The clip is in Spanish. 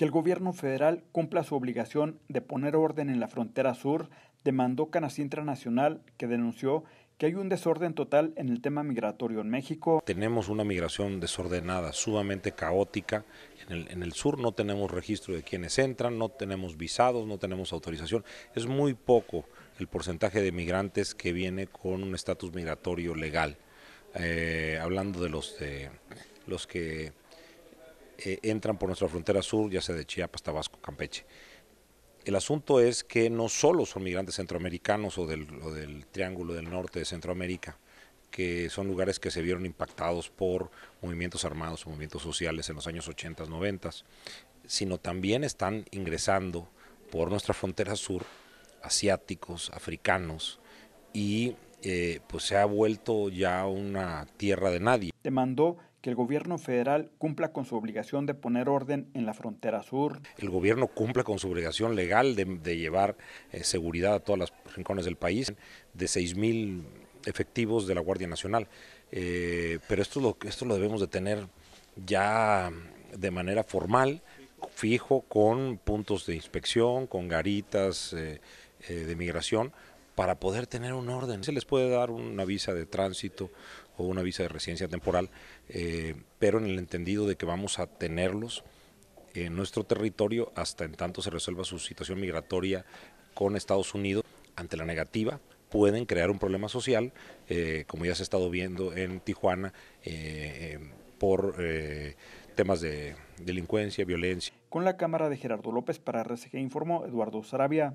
que el gobierno federal cumpla su obligación de poner orden en la frontera sur, demandó Canasí Internacional, que denunció que hay un desorden total en el tema migratorio en México. Tenemos una migración desordenada, sumamente caótica. En el, sur no tenemos registro de quienes entran, no tenemos visados, no tenemos autorización. Es muy poco el porcentaje de migrantes que viene con un estatus migratorio legal. Eh, hablando de los, de los que eh, entran por nuestra frontera sur, ya sea de Chiapas, Tabasco, Campeche. El asunto es que no solo son migrantes centroamericanos o del, Triángulo del Norte de Centroamérica, que son lugares que se vieron impactados por movimientos armados, movimientos sociales en los años 80, 90, sino también están ingresando por nuestra frontera sur asiáticos, africanos, y eh, pues se ha vuelto ya una tierra de nadie. Demandó que el gobierno federal cumpla con su obligación de poner orden en la frontera sur. El gobierno cumpla con su obligación legal de, llevar eh, seguridad a todas las rincones del país, de 6.000 efectivos de la Guardia Nacional. Eh, pero esto lo, esto lo debemos de tener ya de manera formal, fijo, con puntos de inspección, con garitas eh, de migración, para poder tener un orden. Se les puede dar una visa de tránsito o una visa de residencia temporal, eh, pero en el entendido de que vamos a tenerlos en nuestro territorio hasta en tanto se resuelva su situación migratoria con Estados Unidos. Ante la negativa, pueden crear un problema social, eh, como ya se ha estado viendo en Tijuana, eh, por temas de delincuencia, violencia. Con la cámara de Gerardo López para RCG informó Eduardo Sarabia.